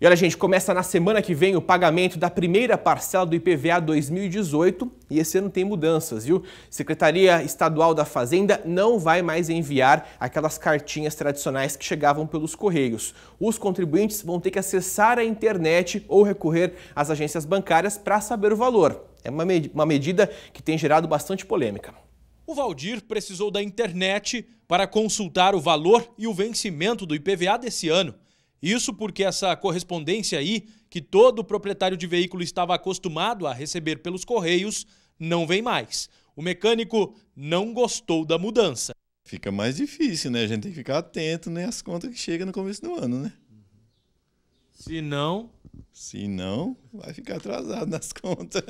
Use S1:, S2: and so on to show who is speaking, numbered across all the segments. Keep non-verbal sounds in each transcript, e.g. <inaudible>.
S1: E olha, gente, começa na semana que vem o pagamento da primeira parcela do IPVA 2018 e esse ano tem mudanças, viu? Secretaria Estadual da Fazenda não vai mais enviar aquelas cartinhas tradicionais que chegavam pelos correios. Os contribuintes vão ter que acessar a internet ou recorrer às agências bancárias para saber o valor. É uma, med uma medida que tem gerado bastante polêmica.
S2: O Valdir precisou da internet para consultar o valor e o vencimento do IPVA desse ano. Isso porque essa correspondência aí, que todo proprietário de veículo estava acostumado a receber pelos correios, não vem mais. O mecânico não gostou da mudança. Fica mais difícil, né? A gente tem que ficar atento né, às contas que chegam no começo do ano, né? Se não, se não, vai ficar atrasado nas <laughs> contas.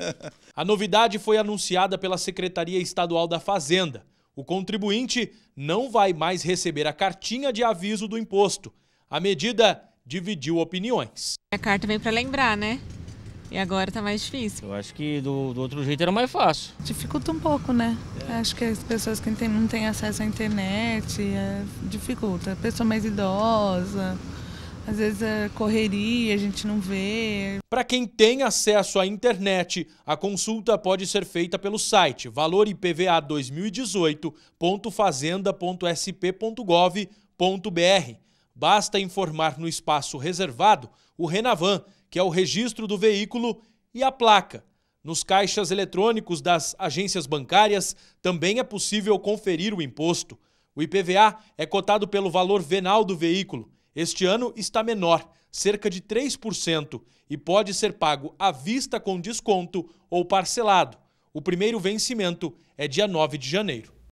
S2: A novidade foi anunciada pela Secretaria Estadual da Fazenda. O contribuinte não vai mais receber a cartinha de aviso do imposto. A medida dividiu opiniões. A carta veio para lembrar, né? E agora está mais difícil. Eu acho que do, do, outro jeito era mais fácil. Dificulta um pouco, né? É. Acho que as pessoas que não têm acesso à internet é, dificulta. A pessoa mais idosa, às vezes a é correria, a gente não vê. Para quem tem acesso à internet, a consulta pode ser feita pelo site valoripva2018.fazenda.sp.gov.br Basta informar no espaço reservado o Renavan, que é o registro do veículo, e a placa. Nos caixas eletrônicos das agências bancárias também é possível conferir o imposto. O IPVA é cotado pelo valor venal do veículo. Este ano está menor, cerca de 3%, e pode ser pago à vista com desconto ou parcelado. O primeiro vencimento é dia 9 de janeiro.